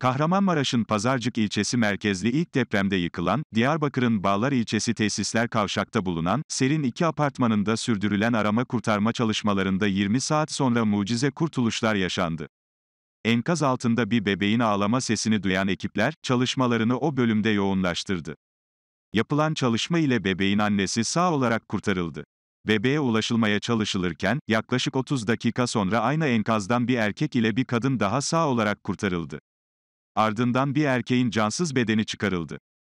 Kahramanmaraş'ın Pazarcık ilçesi merkezli ilk depremde yıkılan, Diyarbakır'ın Bağlar ilçesi tesisler kavşakta bulunan, Serin 2 apartmanında sürdürülen arama kurtarma çalışmalarında 20 saat sonra mucize kurtuluşlar yaşandı. Enkaz altında bir bebeğin ağlama sesini duyan ekipler, çalışmalarını o bölümde yoğunlaştırdı. Yapılan çalışma ile bebeğin annesi sağ olarak kurtarıldı. Bebeğe ulaşılmaya çalışılırken, yaklaşık 30 dakika sonra aynı enkazdan bir erkek ile bir kadın daha sağ olarak kurtarıldı. Ardından bir erkeğin cansız bedeni çıkarıldı.